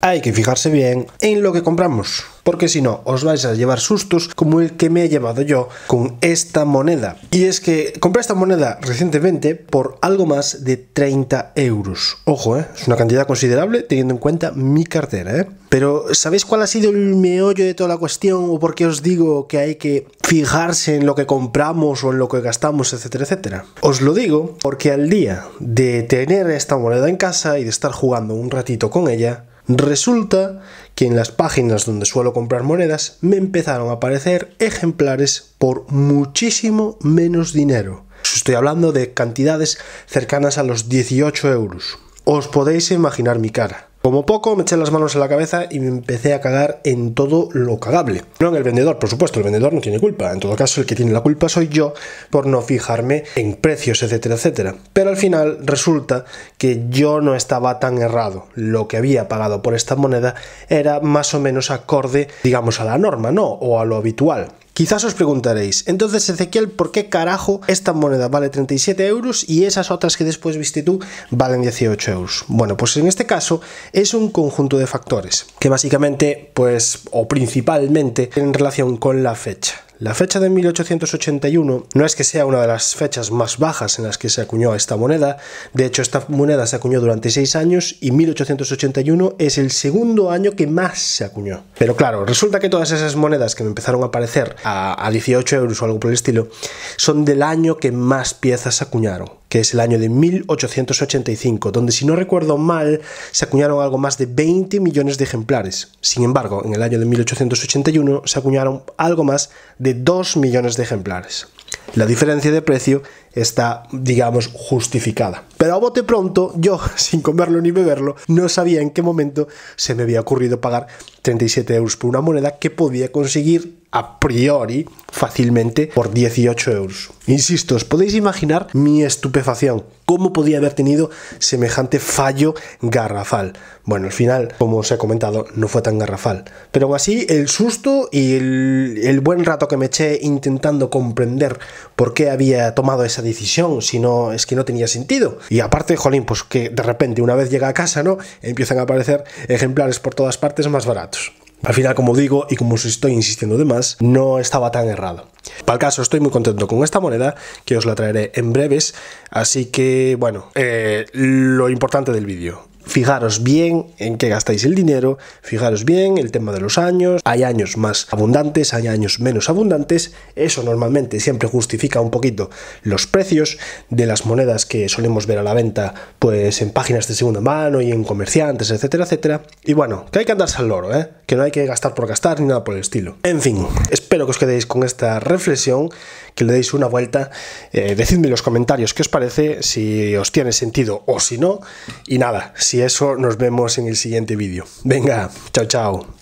Hay que fijarse bien en lo que compramos, porque si no os vais a llevar sustos como el que me he llevado yo con esta moneda. Y es que compré esta moneda recientemente por algo más de 30 euros. Ojo, ¿eh? es una cantidad considerable teniendo en cuenta mi cartera. ¿eh? Pero ¿sabéis cuál ha sido el meollo de toda la cuestión o por qué os digo que hay que fijarse en lo que compramos o en lo que gastamos, etcétera, etcétera? Os lo digo porque al día de tener esta moneda en casa y de estar jugando un ratito con ella, Resulta que en las páginas donde suelo comprar monedas me empezaron a aparecer ejemplares por muchísimo menos dinero. Estoy hablando de cantidades cercanas a los 18 euros. Os podéis imaginar mi cara. Como poco me eché las manos en la cabeza y me empecé a cagar en todo lo cagable. No en el vendedor, por supuesto, el vendedor no tiene culpa. En todo caso, el que tiene la culpa soy yo por no fijarme en precios, etcétera, etcétera. Pero al final resulta que yo no estaba tan errado. Lo que había pagado por esta moneda era más o menos acorde, digamos, a la norma, ¿no? O a lo habitual. Quizás os preguntaréis, entonces Ezequiel, ¿por qué carajo esta moneda vale 37 euros y esas otras que después viste tú valen 18 euros? Bueno, pues en este caso es un conjunto de factores que básicamente, pues, o principalmente, tienen relación con la fecha. La fecha de 1881 no es que sea una de las fechas más bajas en las que se acuñó esta moneda, de hecho esta moneda se acuñó durante 6 años y 1881 es el segundo año que más se acuñó. Pero claro, resulta que todas esas monedas que me empezaron a aparecer a, a 18 euros o algo por el estilo, son del año que más piezas acuñaron que es el año de 1885, donde si no recuerdo mal se acuñaron algo más de 20 millones de ejemplares. Sin embargo, en el año de 1881 se acuñaron algo más de 2 millones de ejemplares. La diferencia de precio está, digamos, justificada. Pero a bote pronto, yo, sin comerlo ni beberlo, no sabía en qué momento se me había ocurrido pagar 37 euros por una moneda que podía conseguir a priori fácilmente por 18 euros. Insisto, os podéis imaginar mi estupefacción, cómo podía haber tenido semejante fallo garrafal. Bueno, al final, como os he comentado, no fue tan garrafal. Pero aún así, el susto y el, el buen rato que me eché intentando comprender por qué había tomado esa decisión, si no, es que no tenía sentido. Y aparte, jolín, pues que de repente, una vez llega a casa, ¿no? Empiezan a aparecer ejemplares por todas partes más baratos. Al final, como digo, y como os estoy insistiendo de más, no estaba tan errado. Para el caso, estoy muy contento con esta moneda, que os la traeré en breves, así que, bueno, eh, lo importante del vídeo. Fijaros bien en qué gastáis el dinero, fijaros bien el tema de los años, hay años más abundantes, hay años menos abundantes, eso normalmente siempre justifica un poquito los precios de las monedas que solemos ver a la venta pues en páginas de segunda mano y en comerciantes, etcétera, etcétera. Y bueno, que hay que andarse al loro, ¿eh? que no hay que gastar por gastar ni nada por el estilo. En fin, espero que os quedéis con esta reflexión que le deis una vuelta. Eh, decidme en los comentarios qué os parece, si os tiene sentido o si no. Y nada, si eso, nos vemos en el siguiente vídeo. Venga, chao, chao.